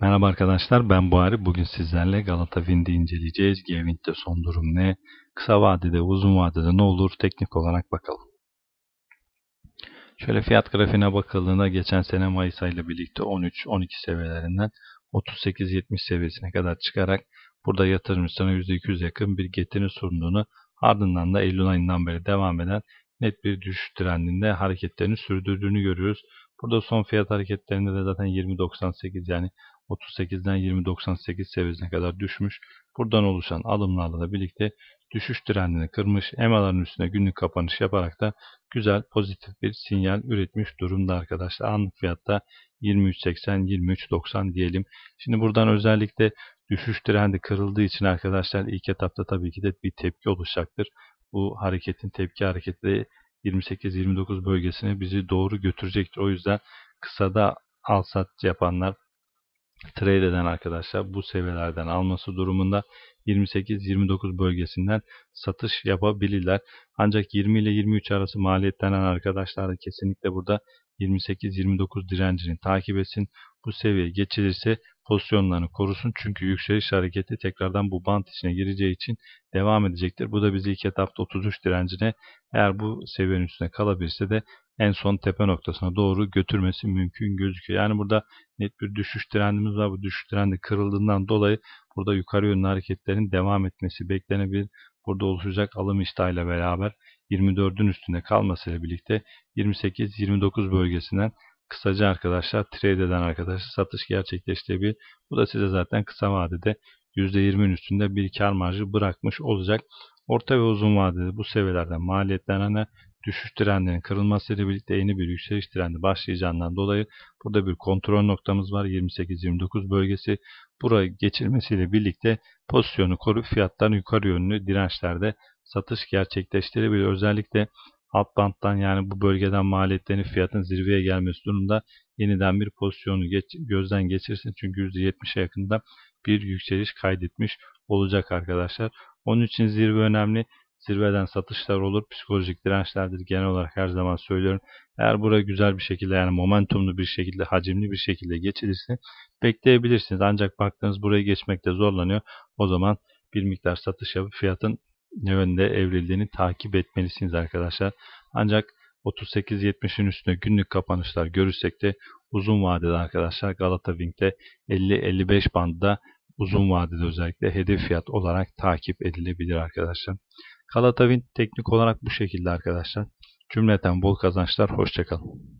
Merhaba arkadaşlar ben Buhari. Bugün sizlerle Galata Wind'i inceleyeceğiz. Gewind'de son durum ne? Kısa vadede uzun vadede ne olur? Teknik olarak bakalım. Şöyle fiyat grafiğine bakıldığında geçen sene Mayıs ayıyla birlikte 13-12 seviyelerinden 38-70 seviyesine kadar çıkarak burada yatırımcısına %200 yakın bir getirini sunduğunu ardından da Eylül ayından beri devam eden net bir düşüş trendinde hareketlerini sürdürdüğünü görüyoruz. Burada son fiyat hareketlerinde de zaten 20.98 yani 38'den 20.98 seviyesine kadar düşmüş. Buradan oluşan alımlarla da birlikte düşüş trendini kırmış. EMA'ların üstüne günlük kapanış yaparak da güzel pozitif bir sinyal üretmiş durumda arkadaşlar. Anlık fiyatta 23.80 23.90 diyelim. Şimdi buradan özellikle düşüş trendi kırıldığı için arkadaşlar ilk etapta tabii ki de bir tepki oluşacaktır. Bu hareketin tepki hareketi 28-29 bölgesine bizi doğru götürecektir. O yüzden kısada al sat yapanlar trade eden arkadaşlar bu seviyelerden alması durumunda 28-29 bölgesinden satış yapabilirler. Ancak 20 ile 23 arası maliyetlenen arkadaşlar da kesinlikle burada 28-29 direncini takip etsin. Bu seviye geçilirse pozisyonlarını korusun. Çünkü yükseliş hareketi tekrardan bu bant içine gireceği için devam edecektir. Bu da bizi ilk etapta 33 direncine eğer bu seviyenin üstüne kalabilirse de en son tepe noktasına doğru götürmesi mümkün gözüküyor. Yani burada net bir düşüş trendimiz var. Bu düşüş trendi kırıldığından dolayı burada yukarı yönlü hareketlerin devam etmesi beklenebilir. Burada oluşacak alım iştahıyla beraber 24'ün üstünde kalmasıyla birlikte 28-29 bölgesinden kısaca arkadaşlar trade eden arkadaşlar satış gerçekleştirebilir. Bu da size zaten kısa vadede %20'nin üstünde bir kar marjı bırakmış olacak. Orta ve uzun vadede bu seviyelerde maliyetlerine düşüş trendinin kırılmasıyla birlikte yeni bir yükseliş trendi başlayacağından dolayı burada bir kontrol noktamız var. 28-29 bölgesi burayı geçilmesiyle birlikte pozisyonu koruyup fiyattan yukarı yönlü dirençlerde satış gerçekleştirebilir Özellikle alt banttan yani bu bölgeden maliyetlerin fiyatın zirveye gelmesi durumunda yeniden bir pozisyonu geç, gözden geçirsin. Çünkü %70'e yakında bir yükseliş kaydetmiş olacak arkadaşlar. Onun için zirve önemli. Zirveden satışlar olur. Psikolojik dirençlerdir. Genel olarak her zaman söylüyorum. Eğer buraya güzel bir şekilde yani momentumlu bir şekilde, hacimli bir şekilde geçilirse bekleyebilirsiniz. Ancak baktığınız buraya geçmekte zorlanıyor. O zaman bir miktar satış yapıp fiyatın ne yönde evrildiğini takip etmelisiniz arkadaşlar. Ancak 38-70'in üstüne günlük kapanışlar görürsek de uzun vadede arkadaşlar Galata Wing'de 50-55 bandında uzun vadede özellikle hedef fiyat olarak takip edilebilir arkadaşlar. Galata Wind teknik olarak bu şekilde arkadaşlar. Cümleten bol kazançlar. Hoşçakalın.